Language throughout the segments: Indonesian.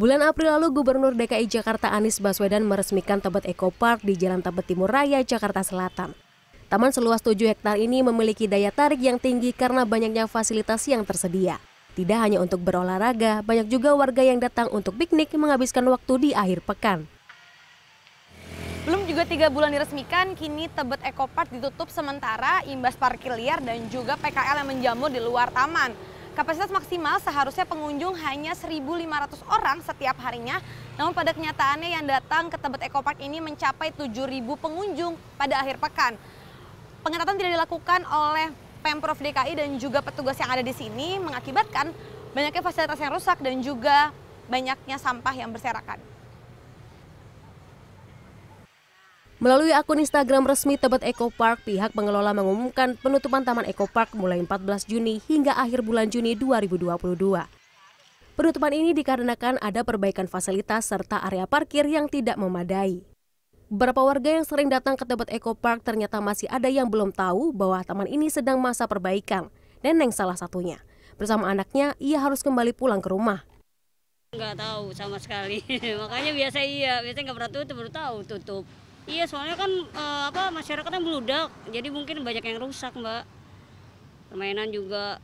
Bulan April lalu, Gubernur DKI Jakarta Anies Baswedan meresmikan Tebet Eco Park di Jalan Tebet Timur Raya, Jakarta Selatan. Taman seluas 7 hektar ini memiliki daya tarik yang tinggi karena banyaknya fasilitas yang tersedia. Tidak hanya untuk berolahraga, banyak juga warga yang datang untuk piknik menghabiskan waktu di akhir pekan. Belum juga tiga bulan diresmikan, kini Tebet Eco Park ditutup sementara imbas parkir liar dan juga PKL yang menjamur di luar taman. Kapasitas maksimal seharusnya pengunjung hanya 1.500 orang setiap harinya, namun pada kenyataannya yang datang ke Tebet Eco Park ini mencapai 7.000 pengunjung pada akhir pekan. Pengetatan tidak dilakukan oleh Pemprov DKI dan juga petugas yang ada di sini mengakibatkan banyaknya fasilitas yang rusak dan juga banyaknya sampah yang berserakan. Melalui akun Instagram resmi Tebet Eco Park, pihak pengelola mengumumkan penutupan Taman Eco Park mulai 14 Juni hingga akhir bulan Juni 2022. Penutupan ini dikarenakan ada perbaikan fasilitas serta area parkir yang tidak memadai. Beberapa warga yang sering datang ke Tebet Eco Park ternyata masih ada yang belum tahu bahwa taman ini sedang masa perbaikan. Neneng salah satunya. Bersama anaknya, ia harus kembali pulang ke rumah. Enggak tahu sama sekali, makanya biasa iya, biasanya nggak pernah tutup, baru tahu tutup. Iya, soalnya kan e, apa masyarakatnya meludak, jadi mungkin banyak yang rusak, Mbak. Permainan juga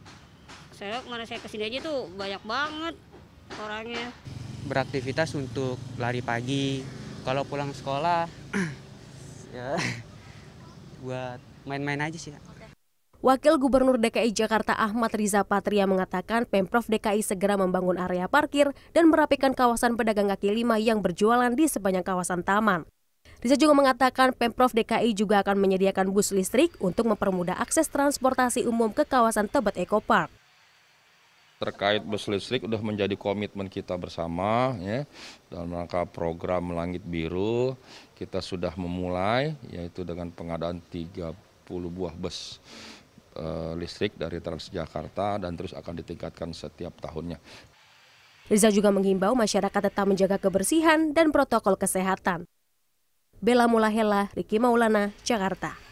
saya mana saya kesini aja tuh banyak banget orangnya. Beraktivitas untuk lari pagi. Kalau pulang sekolah ya buat main-main aja sih. Wakil Gubernur DKI Jakarta Ahmad Riza Patria mengatakan Pemprov DKI segera membangun area parkir dan merapikan kawasan pedagang kaki lima yang berjualan di sepanjang kawasan taman. Riza juga mengatakan Pemprov DKI juga akan menyediakan bus listrik untuk mempermudah akses transportasi umum ke kawasan Tebet Eco Park terkait bus listrik sudah menjadi komitmen kita bersama ya dalam rangka program Langit Biru kita sudah memulai yaitu dengan pengadaan 30 buah bus e, listrik dari Transjakarta dan terus akan ditingkatkan setiap tahunnya. Riza juga menghimbau masyarakat tetap menjaga kebersihan dan protokol kesehatan. Bella Mulahela, Riki Maulana, Jakarta.